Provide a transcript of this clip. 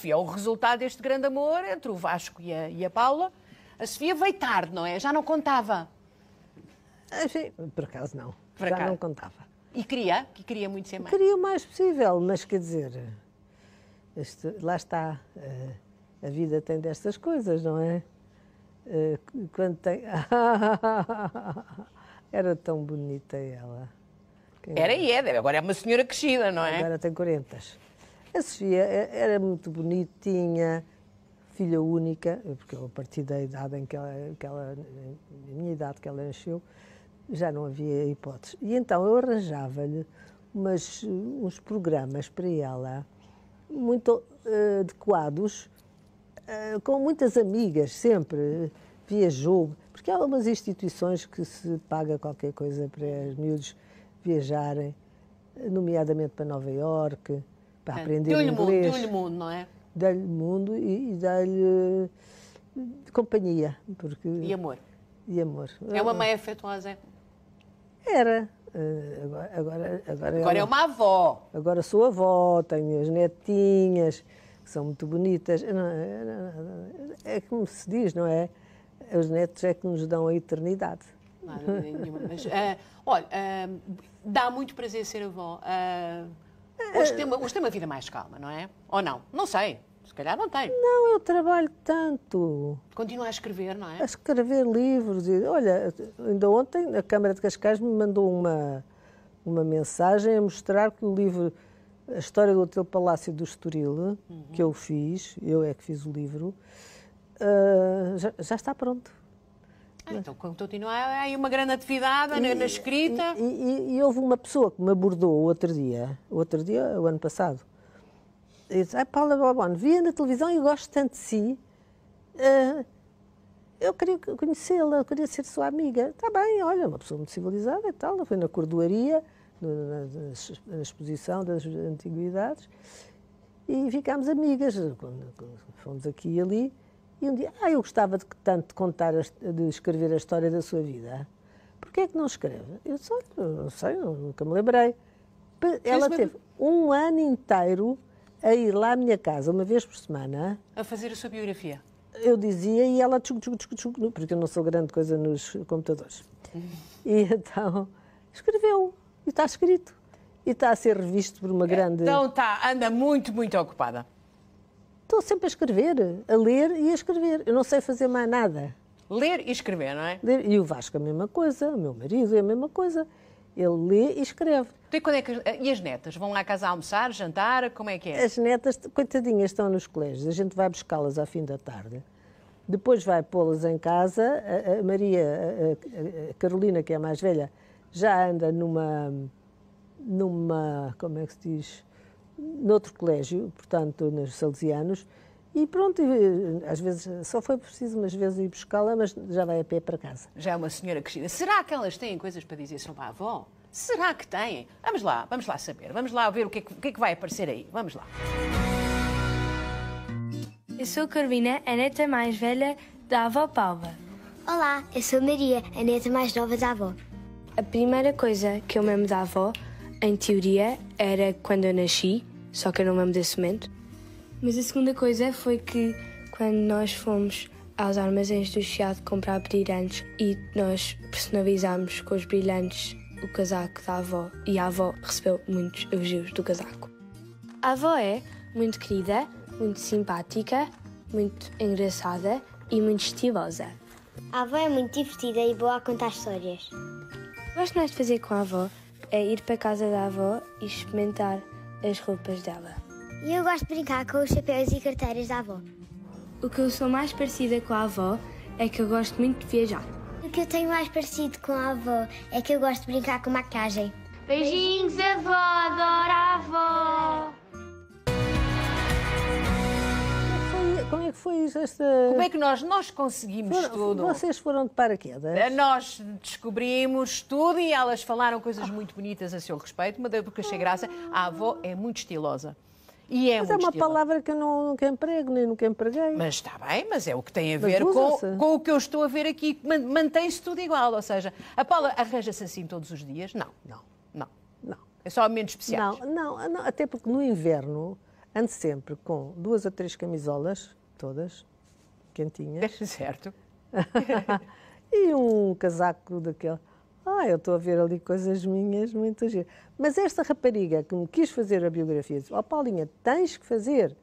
Sofia, o resultado deste grande amor entre o Vasco e a, e a Paula. A Sofia veio tarde, não é? Já não contava. Ah, sim, por acaso não. Por Já não contava. E queria? Que queria muito ser mãe? Queria o mais possível, mas quer dizer, lá está. A, eh, a vida tem destas coisas, não é? Eh, quando tem. Era tão bonita ela. Quem Era é? e é, agora é uma senhora crescida, não é? Agora tem 40. A Sofia é, era muito bonitinha, filha única, porque a partir da idade em que ela, que ela a minha idade que ela nasceu, já não havia hipótese. E então eu arranjava-lhe uns programas para ela muito uh, adequados, uh, com muitas amigas sempre, via jogo, porque há algumas instituições que se paga qualquer coisa para os miúdos viajarem, eh, nomeadamente para Nova Iorque, para é, aprender deu inglês. Deu-lhe mundo, não é? Dá-lhe mundo e, e dá-lhe eh, companhia. Porque... E amor. E amor. É uma ah, mãe afetuosa? Era. Eh, agora, agora, agora, agora é uma avó. Agora sou avó, tenho as netinhas, que são muito bonitas. não, é como se diz, não é? Os netos é que nos dão a eternidade. Nada, nenhuma. Mas, uh, olha, uh, dá muito prazer ser avó. Uh, Hoje tem, é. uma, hoje tem uma vida mais calma, não é? Ou não? Não sei. Se calhar não tem. Não, eu trabalho tanto. Continua a escrever, não é? A escrever livros. E, olha, ainda ontem a Câmara de Cascais me mandou uma, uma mensagem a mostrar que o livro A História do Hotel Palácio do Estoril, uhum. que eu fiz, eu é que fiz o livro, uh, já, já está pronto. Ah, então continua aí uma grande atividade e, na escrita. E, e, e, houve uma pessoa que me abordou outro dia, outro dia, o ano passado, e disse, ah, Paula Bobon, via na televisão e gosto tanto de si, uh, eu queria conhecê-la, queria ser sua amiga. Está bem, olha, uma pessoa muito civilizada e tal, foi na cordoaria, na, na, na exposição das antiguidades, e ficámos amigas, fomos aqui e ali, e um dia, ah, eu gostava de tanto de contar, de escrever a história da sua vida. Porquê é que não escreve? Eu disse, não sei, nunca me lembrei. Ela teve um ano inteiro a ir lá à minha casa, uma vez por semana. A fazer a sua biografia? Eu dizia e ela tchuc, tchuc, tchuc, tchuc, porque eu não sou grande coisa nos computadores. E então escreveu, e está escrito. E está a ser revisto por uma é, grande. Então está, anda muito, muito ocupada. Estou sempre a escrever, a ler e a escrever. Eu não sei fazer mais nada. Ler e escrever, não é? Ler. E o Vasco é a mesma coisa, o meu marido é a mesma coisa. Ele lê e escreve. E, quando é que, e as netas? Vão lá à casa almoçar, jantar? Como é que é? As netas, coitadinhas, estão nos colégios. A gente vai buscá-las ao fim da tarde. Depois vai pô-las em casa. A, Maria, a, a Carolina, que é a mais velha, já anda numa. numa. como é que se diz? noutro colégio, portanto, nos Salesianos, e pronto, eh, às vezes só foi preciso umas vezes ir buscá-la, mas já vai a pé para casa. Já é uma senhora crescida. Será que elas têm coisas para dizer sobre a avó? Será que têm? Vamos lá, vamos lá saber, vamos lá ver o que é que, que, é que vai aparecer aí. Vamos lá. Eu sou Carolina, a neta mais velha da avó Paula. Olá, eu sou Maria, a neta mais nova da avó. A primeira coisa que eu me da avó, em teoria, era quando eu nasci, só que eu não me lembro desse momento. Mas a segunda coisa foi que quando nós fomos aos armazéns do Chiado comprar brilhantes e nós personalizámos com os brilhantes o casaco da avó e a avó recebeu muitos elogios do casaco. A avó é muito querida, muito simpática, muito engraçada e muito estilosa. A avó é muito divertida e boa a contar histórias. O que gosto mais de fazer com a avó é ir para a casa da avó e experimentar as roupas dela. E eu gosto de brincar com os chapéus e carteiras da avó. O que eu sou mais parecida com a avó é que eu gosto muito de viajar. O que eu tenho mais parecido com a avó é que eu gosto de brincar com maquiagem. Beijinhos, avó! foi esta. Como é que nós, nós conseguimos foram, tudo? Vocês foram de paraquedas. Eh, nós descobrimos tudo e elas falaram coisas muito bonitas a seu respeito, mas porque achei graça. A avó é muito estilosa. E é mas é uma estilosa. palavra que eu não, nunca emprego, nem nunca empreguei. Mas está bem, mas é o que tem a ver com, com, o que eu estou a ver aqui. Mantém-se tudo igual, ou seja, a Paula arranja-se assim todos os dias? Não, não, não. Não. É só momentos especiais? Não, não, não até porque no inverno ando sempre com duas ou três camisolas todas, quentinhas. Certo. e um casaco daquele. Ah, eu estou a ver ali coisas minhas muito giras. Mas esta rapariga que me quis fazer a biografia disse: Ó oh, Paulinha, tens que fazer.